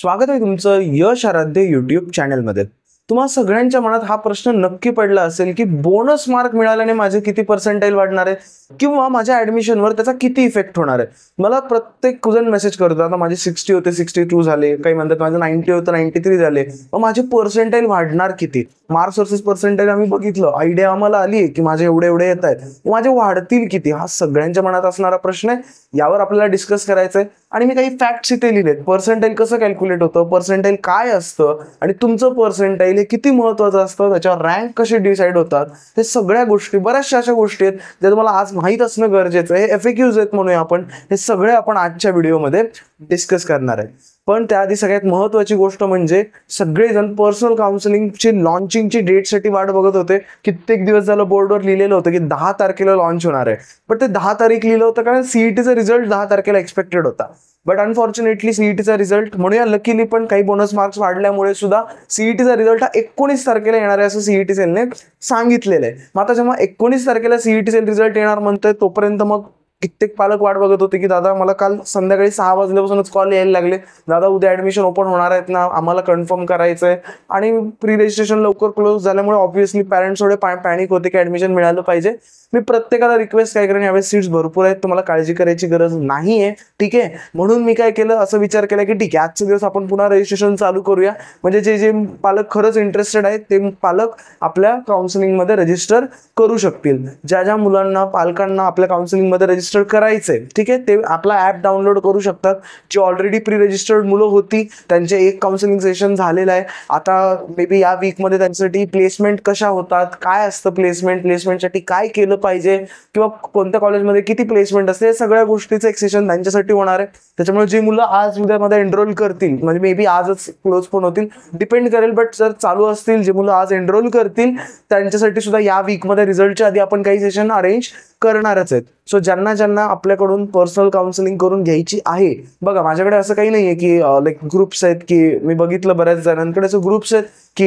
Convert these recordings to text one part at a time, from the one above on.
स्वागत आहे तुमचं यश आराध्य युट्यूब चॅनलमध्ये तुम्हा सगळ्यांच्या मनात हा प्रश्न नक्की पडला असेल की बोनस मार्क मिळाल्याने माझे किती पर्सेंटेज वाढणार आहे किंवा माझ्या ऍडमिशनवर त्याचा किती इफेक्ट होणार आहे मला प्रत्येक जण मेसेज करतो आता माझे सिक्स्टी होते सिक्स्टी टू झाले काही म्हणतात माझे नाईन्टी होतं नाईन्टी थ्री झाले व माझे पर्सेंटेज वाढणार किती मार्क्स वर्सेस पर्सेंटेज आम्ही बघितलं आयडिया आम्हाला आली की माझे एवढे एवढे येत आहेत माझे वाढतील किती हा सगळ्यांच्या मनात असणारा प्रश्न आहे यावर आपल्याला डिस्कस करायचा आणि मी काही फॅक्ट्स इथे लिहिलेत पर्सेंटाईल कसं कॅल्क्युलेट होतं पर्सेंटाईल काय असतं आणि तुमचं पर्सेंटाईल हे किती महत्वाचं असतं त्याच्यावर रँक कसे डिसाईड होतात हे सगळ्या गोष्टी बऱ्याचशा अशा गोष्टी आहेत ज्या तुम्हाला आज माहीत असणं गरजेचं आहे हे एफ आहेत म्हणूया आपण हे सगळे आपण आजच्या व्हिडिओमध्ये डिस्कस करणार आहे पण त्याआधी सगळ्यात महत्त्वाची गोष्ट म्हणजे सगळेजण पर्सनल काउन्सिलिंगची लॉन्चिंगची डेटसाठी वाट बघत होते कित्येक दिवस झालं बोर्डवर लिहिलेलं होतं की दहा तारखेला लॉन्च होणार आहे पण ते दहा तारीख लिहिलं होतं कारण सीईटीचा e रिझल्ट दहा तारखेला एक्सपेक्टेड होता बट अनफॉर्च्युनेटली सीईटीचा रिझल्ट म्हणूया लकीली पण काही बोनस मार्क्स वाढल्यामुळे सुद्धा सीईटीचा e रिझल्ट हा एकोणीस तारखेला येणार आहे असं सीईटी e सेलने सांगितलेलं आहे मग आता जेव्हा एकोणीस तारखेला सीईटी सेल रिझल्ट येणार म्हणतोय तोपर्यंत मग कित्येक पालक वाट बघत होते की दादा मला काल संध्याकाळी सहा वाजल्यापासूनच कॉल यायला लागले दादा उद्या ऍडमिशन ओपन होणार आहेत ना आम्हाला कन्फर्म करायचं आहे आणि प्री रजिस्ट्रेशन लवकर क्लोज झाल्यामुळे ऑब्व्हियसली पॅरेंट्स थोडे पॅनिक होते की ऍडमिशन मिळालं पाहिजे मी प्रत्येकाला रिक्वेस्ट काय करेन यावेळेस सीट्स भरपूर आहेत तुम्हाला काळजी करायची गरज नाहीये ठीक आहे म्हणून मी काय केलं असं विचार केला की ठीक आहे आजचे दिवस आपण पुन्हा रजिस्ट्रेशन चालू करूया म्हणजे जे जे पालक खरंच इंटरेस्टेड आहेत ते पालक आपल्या काउन्सिलिंगमध्ये रजिस्टर करू शकतील ज्या ज्या मुलांना पालकांना आपल्या काउन्सिलिंगमध्ये रजिस्टर रजिस्टर करायचं आहे ठीक आहे ते आपला ॲप डाउनलोड करू शकतात जी ऑलरेडी प्री रजिस्टर्ड मुलं होती त्यांचे एक काउन्सिलिंग सेशन झालेलं आहे आता मे बी या वीकमध्ये त्यांच्यासाठी प्लेसमेंट कशा होतात काय असतं प्लेसमेंट प्लेसमेंटसाठी काय केलं पाहिजे किंवा कोणत्या कॉलेजमध्ये किती प्लेसमेंट असते या सगळ्या गोष्टीचं एक सेशन त्यांच्यासाठी होणार आहे त्याच्यामुळे जी मुलं आज उद्यामध्ये एनरोल करतील म्हणजे मे बी आजच क्लोज पण होतील डिपेंड करेल बट जर चालू असतील जे मुलं आज एनरोल करतील त्यांच्यासाठी सुद्धा या वीकमध्ये रिझल्टच्या आधी आपण काही सेशन अरेंज करणारच आहेत सो ज्यांना ज्यांना आपल्याकडून पर्सनल काउन्सिलिंग करून घ्यायची आहे बघा माझ्याकडे असं काही नाही आहे की लाईक ग्रुप्स आहेत की मी बघितलं बऱ्याच जणांकडे असं ग्रुप्स आहेत की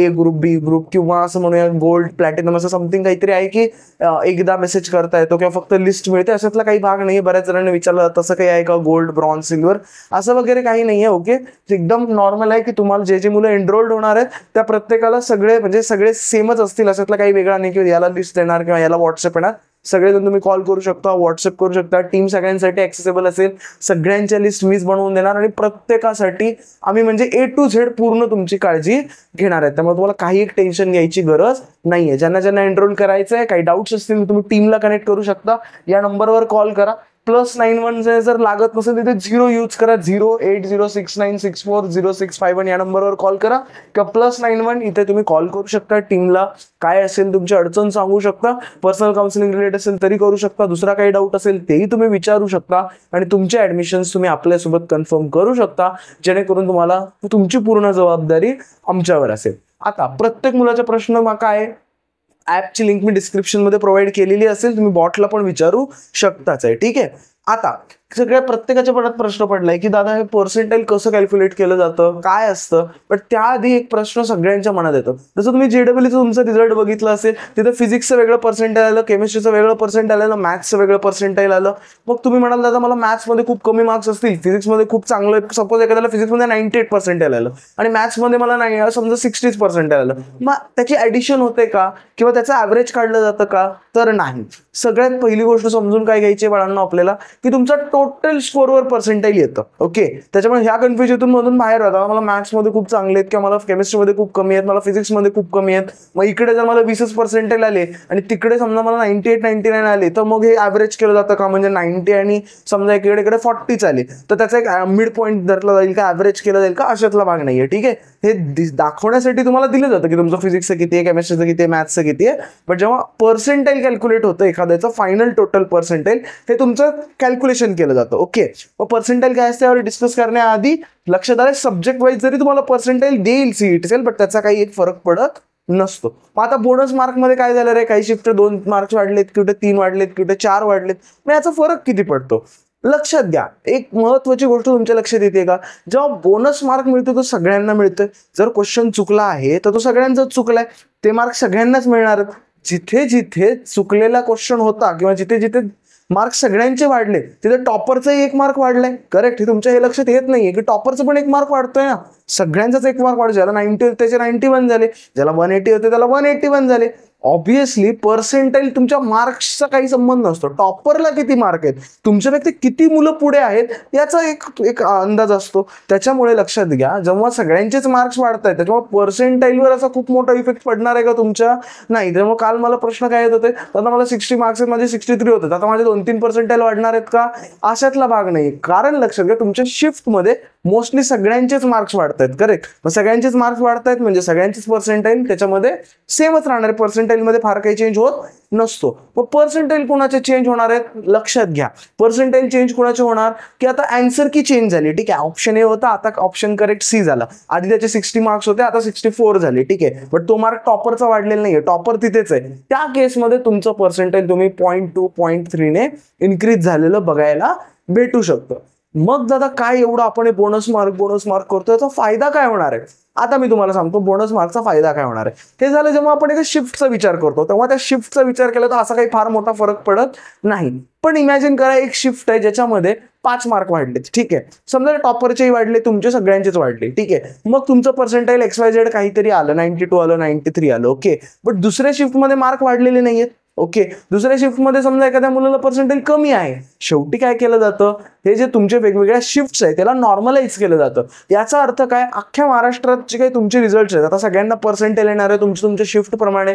ए ग्रुप बी ग्रुप किंवा असं म्हणूया गोल्ड प्लॅटिनम असं समथिंग काहीतरी आहे की एकदा मेसेज करता येतो किंवा फक्त लिस्ट मिळते अशातला काही भाग नाही बऱ्याच जणांनी विचारलं तसं काही आहे का गोल्ड ब्रॉन्झ सिल्वर असं वगैरे काही नाही आहे ओके एकदम नॉर्मल आहे की तुम्हाला जे जे मुलं एनरोल्ड होणार आहेत त्या प्रत्येकाला सगळे म्हणजे सगळे सेमच असतील अशातला काही वेगळा नाही की याला लिस्ट देणार किंवा याला व्हॉट्सअप येणार सगळेजण तुम्ही कॉल करू शकता व्हॉट्सअप करू शकता टीम सगळ्यांसाठी ॲक्सेसेबल असेल सगळ्यांच्या लिस्ट मीच बनवून देणार आणि प्रत्येकासाठी आम्ही म्हणजे ए टू झेड पूर्ण तुमची काळजी घेणार आहे त्यामुळे तुम्हाला काही एक टेन्शन घ्यायची गरज नाहीये ज्यांना ज्यांना एनरोल करायचं आहे काही डाऊट्स असतील तुम्ही टीमला कनेक्ट करू शकता या नंबरवर कॉल करा प्लस नाईन वन जर लागत नसेल तिथे झिरो यूज करा zero eight zero six nine six four zero six five one या नंबरवर कॉल करा किंवा प्लस नाईन वन इथे तुम्ही कॉल करू शकता टीमला काय असेल तुमची अडचण सांगू शकता पर्सनल काउन्सिलिंग रिलेट असेल तरी करू शकता दुसरा काही डाऊट असेल तेही तुम्ही विचारू शकता आणि तुमचे ऍडमिशन तुम्ही आपल्यासोबत कन्फर्म करू शकता जेणेकरून तुम्हाला तुमची पूर्ण जबाबदारी आमच्यावर असेल आता प्रत्येक मुलाचा प्रश्न काय ऍपची लिंक मी डिस्क्रिप्शनमध्ये प्रोव्हाइड केलेली असेल तुम्ही बॉटला पण विचारू शकताच आहे ठीक आहे आता सगळ्या प्रत्येकाच्या मनात प्रश्न पडलाय की दादा हे पर्सेंटाईल कसं कॅल्क्युलेट केलं जातं काय असतं पण त्याआधी एक प्रश्न सगळ्यांच्या मनात येतो जसं तुम्ही जेडब्ल्यूचं तुमचा रिझल्ट बघितलं असेल तिथे फिजिक्सचं वेगळं पर्सेंटाईल आलं केमिस्ट्रीचं वेगळं पर्सेंट आलं मॅथ्सचं वेगळं पर्सेंटाईल आलं मग तुम्ही म्हणाल दादा मला मॅथ्समध्ये खूप कमी मार्क्स असतील फिजिक्समध्ये खूप चांगलं सपोज एखाद्याला फिजिक्समध्ये नाईन्टी एट पर्सेंटाईल आलं आणि मॅथ्समध्ये मला नाही समजा सिक्स्टीच पर्सेंट आलं मग त्याची ऍडिशन होते का किंवा त्याचं ॲव्हरेज काढलं जातं का तर नाही सगळ्यात पहिली गोष्ट समजून काय घ्यायची बाळांना आपल्याला की तुमचा टोटल टोटल स्कोरवर पर्सेंटेज येतं ओके त्याच्यामुळे ह्या कन्फ्युजन मधून बाहेर होता मला मॅथ्समध्ये खूप चांगले आहेत किंवा मला केमिस्ट्रीमध्ये खूप कमी आहेत मला फिजिक्समध्ये खूप कमी आहेत मग इकडे जर मला वीसच पर्सेंटेज आले आणि तिकडे समजा मला नाईन्टी एट नाईन्टी नाईन आले तर मग हे ॲव्हरेज केलं जातं का म्हणजे नाईन्टी आणि समजा इकडे इकडे फॉर्टीच आले तर त्याचा एक मिड पॉईंट धरला जाईल का ॲव्हरेज केलं जाईल का अशातला भाग नाही आहे ठीक आहे हे दाखवण्यासाठी तुम्हाला दिलं जातं की तुमचं फिजिक्सचं किती आहे केमिस्ट्रीचं किती आहे मॅथ्सचं किती आहे बट जेव्हा पर्सेंटाईल कॅल्क्युलेट होतं एखाद्याचं फायनल टोटल पर्सेंटाईल हे तुमचं कॅल्क्युलेशन केलं जातं ओके मग पर्सेंटाईल काय असते यावर डिस्कस करण्याआधी लक्षात आलं सब्जेक्ट वाईज जरी तुम्हाला पर्सेंटेज देईल सेल बट e त्याचा काही एक फरक पडत नसतो मग आता बोनस मार्कमध्ये काय झालं रे काही शिफ्ट दोन मार्क्स वाढलेत कुठे तीन वाढलेत कुठे चार वाढलेत मग याचा फरक किती पडतो लक्षात घ्या एक महत्वाची गोष्ट तुमच्या लक्षात येते का जेव्हा बोनस मार्क मिळतो तो सगळ्यांना मिळतोय जर क्वेश्चन चुकला आहे तर तो सगळ्यांचाच चुकलाय ते मार्क सगळ्यांनाच मिळणार जिथे जिथे चुकलेला क्वेश्चन होता किंवा जिथे जिथे मार्क सगळ्यांचे वाढले तिथे टॉपरचंही एक मार्क वाढलाय करेक्ट हे तुमच्या हे लक्षात येत नाहीये की टॉपरचं पण एक मार्क वाढतोय ना सगळ्यांचाच एक मार्क वाढतो ज्याला नाईन्टी त्याचे नाईन्टी वन झाले ज्याला वन एटी होते त्याला वन एटी वन झाले ऑब्विसली पर्सेंटाईल तुमच्या मार्क्सचा काही संबंध नसतो टॉपरला किती मार्क आहेत तुमच्यापैकी किती मुलं पुढे आहेत याचा एक एक अंदाज असतो त्याच्यामुळे लक्षात घ्या जेव्हा सगळ्यांचेच मार्क्स वाढत आहेत त्याच्यामुळे पर्सेंटाईलवर असा खूप मोठा इफेक्ट पडणार आहे का तुमच्या नाही त्यामुळे काल मला प्रश्न काय येत होते आता मला सिक्स्टी मार्क्स आहेत माझे सिक्स्टी थ्री होतात आता माझे दोन तीन पर्सेंटाईल वाढणार आहेत का अशातला भाग नाही कारण लक्षात घ्या तुमच्या शिफ्टमध्ये मोस्टली सगळ्यांचेच मार्क्स वाढत आहेत करेक्ट मग सगळ्यांचेच मार्क्स वाढत आहेत म्हणजे सगळ्यांचेच पर्सेंटाईल त्याच्यामध्ये सेमच राहणार आहे मध्ये फार काही चेंज होत नसतो मग पर्सेंटाईल कोणाचे चेंज होणार आहेत लक्षात घ्या पर्सेंटाईल चेंज कोणाचे होणार की आता अँसर की चेंज झाली ठीक आहे ऑप्शन ए होता आता ऑप्शन करेक्ट सी झाला आधी त्याचे सिक्स्टी मार्क्स होते आता सिक्स्टी फोर झाले ठीक आहे बट तो मार्क टॉपरचा वाढलेला नाही टॉपर तिथेच आहे त्या केसमध्ये तुमचं पर्सेंटेज तुम्ही पॉईंट टू पॉईंट थ्रीने इन्क्रीज झालेलं बघायला भेटू शकतं मग दादा काय एवढं आपण हे बोनस मार्क बोनस मार्क करतोय याचा फायदा काय होणार आहे आता मी तुम्हाला सांगतो बोनस मार्कचा फायदा काय होणार आहे ते झालं जेव्हा आपण एका शिफ्टचा विचार करतो तेव्हा त्या शिफ्टचा विचार केला तर असा काही फार मोठा फरक पडत नाही पण इमॅजिन करा एक शिफ्ट आहे ज्याच्यामध्ये पाच मार्क वाढले ठीक आहे समजा टॉपरचेही वाढले तुमचे सगळ्यांचेच वाढले ठीक आहे मग तुमचं पर्सेंटाईल एक्स वाय झेड काहीतरी आलं नाईन्टी टू आलं नाईन्टी थ्री आलं ओके बट दुसऱ्या शिफ्टमध्ये मार्क वाढलेले नाहीयेत ओके दुसऱ्या शिफ्टमध्ये समजा एखाद्या मुलाला पर्सेंटेज कमी आहे शेवटी काय केलं जातं हे जे तुमचे वेगवेगळ्या शिफ्ट आहे त्याला नॉर्मलाइज केलं जातं याचा अर्थ काय अख्ख्या महाराष्ट्रात जे काही तुमचे रिझल्ट आहेत आता सगळ्यांना पर्सेंटेज येणार आहे तुमच्या शिफ्ट प्रमाणे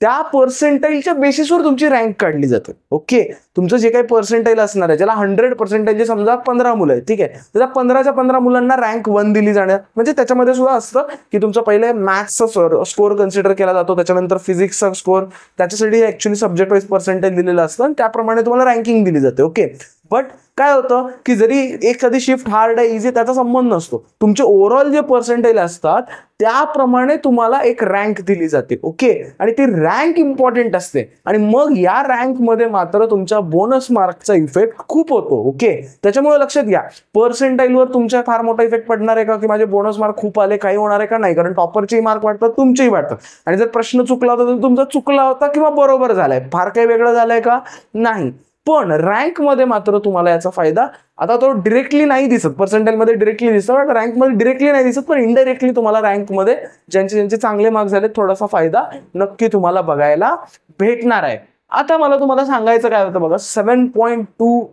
त्या पर्सेंटाईलच्या बेसिसवर तुमची रँक काढली जाते ओके तुमचं जे काही पर्सेंटाईल असणार आहे ज्याला हंड्रेड पर्सेंटेज समजा पंधरा मुलं आहे ठीक आहे त्याच्या पंधराच्या पंधरा मुलांना रँक वन दिली जाणार म्हणजे त्याच्यामध्ये सुद्धा असतं की तुमचं पहिले मॅथ्सचा स्कोर कन्सिडर केला जातो त्याच्यानंतर फिजिक्सचा स्कोर त्याच्यासाठी ऍक्च्युली सब्जेक्ट वाईज पर्सेंटेज दिलेलं असतं आणि त्याप्रमाणे तुम्हाला रँकिंग दिली जाते ओके बट काय होतं की जरी एखादी शिफ्ट हार्ड आहे इझी त्याचा संबंध नसतो तुमचे ओव्हरऑल जे पर्सेंटेज असतात त्याप्रमाणे तुम्हाला एक रँक दिली जाते ओके आणि ती रँक इम्पॉर्टंट असते आणि मग या रँकमध्ये मात्र तुमच्या बोनस मार्कचा इफेक्ट खूप होतो ओके त्याच्यामुळे लक्षात घ्या पर्सेंटेजवर तुमच्या फार मोठा इफेक्ट पडणार आहे का की माझे बोनस मार्क खूप आले काही होणार आहे का नाही कारण टॉपरचेही मार्क वाटतात तुमचेही वाटतात आणि जर प्रश्न चुकला होता तर तुमचा चुकला होता किंवा बरोबर झालाय फार काही वेगळं झालंय का नाही पण रँकमध्ये मात्र तुम्हाला याचा फायदा आता तो डिरेक्टली नाही दिसत पर्सेंटेजमध्ये डिरेक्टली दिसतो बट रँकमध्ये डिरेक्टली नाही दिसत पण इनडायरेक्टली तुम्हाला रँकमध्ये ज्यांचे ज्यांचे चांगले मार्क्स झाले थोडासा फायदा नक्की तुम्हाला बघायला भेटणार आहे आता मला तुम्हाला सांगायचं काय होतं बघा seven point two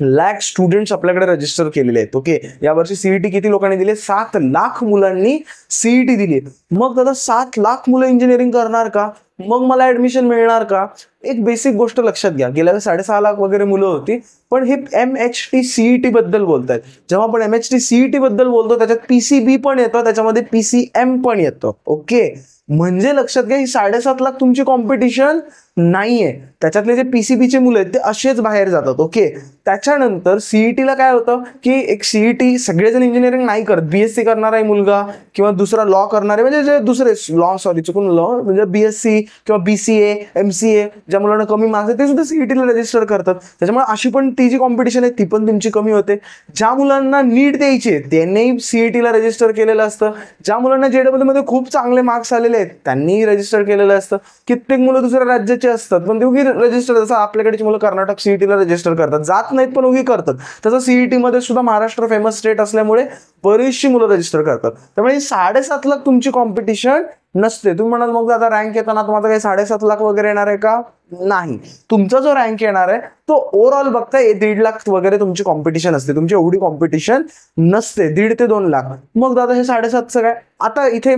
lakh students आपल्याकडे रजिस्टर केलेले आहेत ओके यावर्षी सीईटी e किती लोकांनी दिली सात लाख मुलांनी सीईटी e दिली मग दादा सात लाख मुलं इंजिनिअरिंग करणार का मग मला ऍडमिशन मिळणार का एक बेसिक गोष्ट लक्षात घ्या गेल्या साडेसहा लाख वगैरे मुलं होती पण हे एम एच टी सीईटी बद्दल बोलतायत जेव्हा आपण एम एच टी सीईटी बद्दल बोलतो त्याच्यात पीसीबी पण येतं त्याच्यामध्ये पीसीएम पण येतं ओके म्हणजे लक्षात घ्या ही साडेसात लाख तुमची कॉम्पिटिशन नाही आहे त्याच्यातले जे पी सी बीचे मुलं आहेत ते असेच बाहेर जातात ओके त्याच्यानंतर सीईटीला e काय होतं की एक सीईटी e सगळेजण इंजिनिअरिंग नाही करत बी एस सी करणार आहे मुलगा किंवा दुसरा लॉ करणार आहे म्हणजे जे दुसरे लॉ सॉरी चुकून लॉ म्हणजे बी एस सी किंवा B C A M C A ज्या मुलांना कमी मार्क्स आहेत ते सुद्धा सीईटीला e रजिस्टर करतात त्याच्यामुळे अशी पण ती जी कॉम्पिटिशन आहे ती पण तुमची कमी होते ज्या मुलांना नीट द्यायची आहे त्यांनीही सीईटीला रजिस्टर केलेलं असतं ज्या मुलांना मध्ये खूप चांगले मार्क्स आलेले आहेत त्यांनीही रजिस्टर केलेलं असतं कित्येक मुलं दुसऱ्या राज्यात असतात पण ते उगी रजिस्टर जसं आपल्याकडची मुलं कर्नाटक सीईटीला रजिस्टर करतात जात नाहीत पण उगी करतात तसं सीईटीमध्ये सुद्धा महाराष्ट्र फेमस स्टेट असल्यामुळे बरीचशी मुलं रजिस्टर करतात त्यामुळे साडेसात लाख तुमची कॉम्पिटिशन नसते तुम्ही म्हणाल मग आता रँक येताना तुम्हाला काही साडेसात लाख वगैरे येणार आहे का नाही तुमचा जो रँक येणार आहे तो ओव्हरऑल बघता दीड लाख वगैरे तुमची कॉम्पिटिशन असते तुमची एवढी कॉम्पिटिशन नसते दीड ते दोन लाख मग दादा हे साडेसातचं काय आता इथे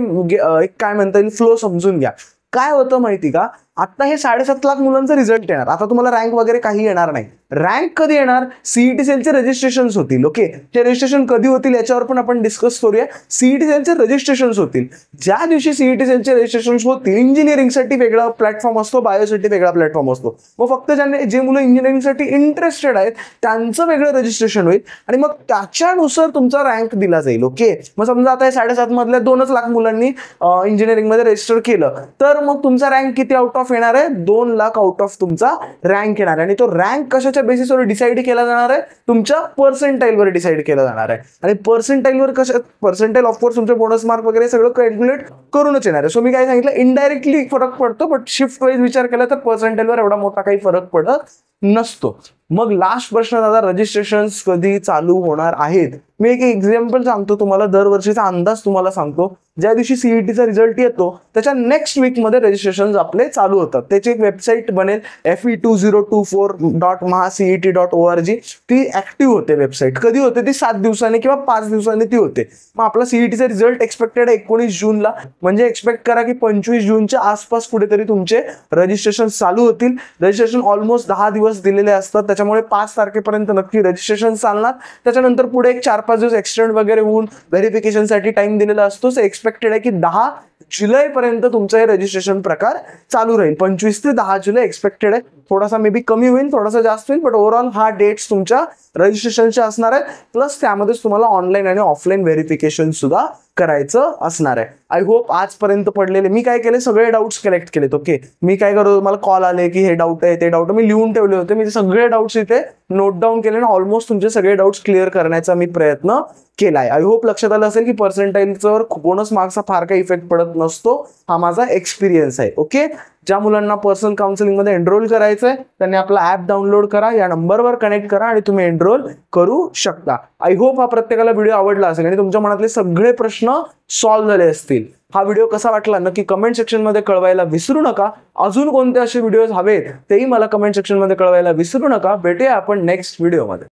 एक काय म्हणता येईल फ्लो समजून घ्या काय होतं माहिती का आत्ता हे साडेसात लाख मुलांचा रिझल्ट येणार आता तुम्हाला रँक वगैरे काही येणार नाही रँक कधी येणार सीईटी सेलचे रजिस्ट्रेशन होतील ओके ते रजिस्ट्रेशन कधी होतील याच्यावर पण आपण डिस्कस करूया सीईटी सेलचे रजिस्ट्रेशन होतील ज्या दिवशी सीईटी सेलचे रजिस्ट्रेशन होतील इंजिनिअरिंगसाठी वेगळा प्लॅटफॉर्म असतो बायोसाठी वेगळा प्लॅटफॉर्म असतो मग फक्त ज्यांना जे मुलं इंजिनिअरिंगसाठी इंटरेस्टेड आहेत त्यांचं वेगळं रजिस्ट्रेशन होईल आणि मग त्याच्यानुसार तुमचा रँक दिला जाईल ओके मग समजा आता हे साडेसात मधल्या दोनच लाख मुलांनी इंजिनिअरिंगमध्ये रजिस्टर केलं तर मग तुमचा रँक किती आउट ऑफ ऑफ येणार आहे दोन लाख आउट ऑफ तुमचा रँक येणार आहे आणि तो रँक कशाच्या बेसिसवर डिसाईड केला जाणार आहे तुमच्या पर्सेंटाईलवर डिसाईड केला जाणार आहे आणि पर्सेंटाईलवर कशा पर्सेंटाईल ऑफकोर्स तुमचे बोनस मार्क वगैरे सगळं कॅल्क्युलेट करूनच येणार आहे सो मी काय सांगितलं इनडायरेक्टली फरक पडतो बट शिफ्ट वाईज विचार केला तर पर्सेंटाईलवर एवढा मोठा काही फरक पडत नसतो मग लास्ट प्रश्न दादा रजिस्ट्रेशन कधी चालू होणार आहेत मी एक एक्झाम्पल सांगतो तुम्हाला दरवर्षीचा अंदाज तुम्हाला सांगतो ज्या दिवशी सीईटीचा e रिझल्ट येतो त्याच्या नेक्स्ट वीकमध्ये रजिस्ट्रेशन आपले चालू होतात त्याची एक वेबसाईट बनेल F E two zero two four dot Maha CET dot O R G ती ऍक्टिव्ह होते वेबसाईट कधी होते ती सात दिवसांनी किंवा पाच दिवसांनी ती होते मग आपला सीईटीचा रिझल्ट एक्सपेक्टेड आहे एकोणीस जूनला म्हणजे एक्सपेक्ट करा की पंचवीस जूनच्या आसपास कुठेतरी तुमचे रजिस्ट्रेशन चालू होतील रजिस्ट्रेशन ऑलमोस्ट दहा दिवस दिलेले असतात त्याच्यामुळे पाच तारखेपर्यंत नक्की रजिस्ट्रेशन चालणार त्याच्यानंतर पुढे एक चार पाच दिवस एक्सटेंड वगैरे होऊन व्हेरिफिकेशनसाठी टाइम दिलेला असतो एक्सपेक्टेड आहे की दहा जुलैपर्यंत तुमचं हे रजिस्ट्रेशन प्रकार चालू राहील पंचवीस ते दहा जुलै एक्सपेक्टेड आहे थोडासा मे बी कमी होईल थोडासा जास्त होईल बट ओव्हरऑल हा डेट्स तुमच्या रजिस्ट्रेशनच्या असणार आहे प्लस त्यामध्येच तुम्हाला ऑनलाईन आणि ऑफलाईन व्हेरिफिकेशन सुद्धा करायचं असणार आहे आय होप आजपर्यंत पडलेले मी काय केले सगळे डाऊट्स कलेक्ट केलेत ओके मी काय करतो मला कॉल आले की हे डाऊट आहे ते डाऊट मी लिहून ठेवले होते मी सगळे डाऊट्स इथे नोट डाऊन केले आणि ऑलमोस्ट तुमचे सगळे डाऊट्स क्लिअर करण्याचा मी प्रयत्न केलाय आय होप लक्षात आलं असेल की पर्सेंटाईलवर बोनस मार्क्सचा फार काही इफेक्ट पडत नसतो हा माझा एक्सपिरियन्स आहे ओके ज्या मुलांना पर्सनल काउन्सिलिंगमध्ये एनरोल करायचं आहे त्यांनी आपला ॲप डाउनलोड करा या नंबरवर कनेक्ट करा आणि तुम्ही एनरोल करू शकता आय होप हा प्रत्येकाला व्हिडिओ आवडला असेल आणि तुमच्या मनातले सगळे प्रश्न सॉल्व झाले असतील हा व्हिडिओ कसा वाटला नक्की कमेंट सेक्शन मध्ये कळवायला विसरू नका अजून कोणते असे व्हिडिओज हवेत तेही मला कमेंट सेक्शन मध्ये कळवायला विसरू नका भेटूया आपण नेक्स्ट व्हिडिओमध्ये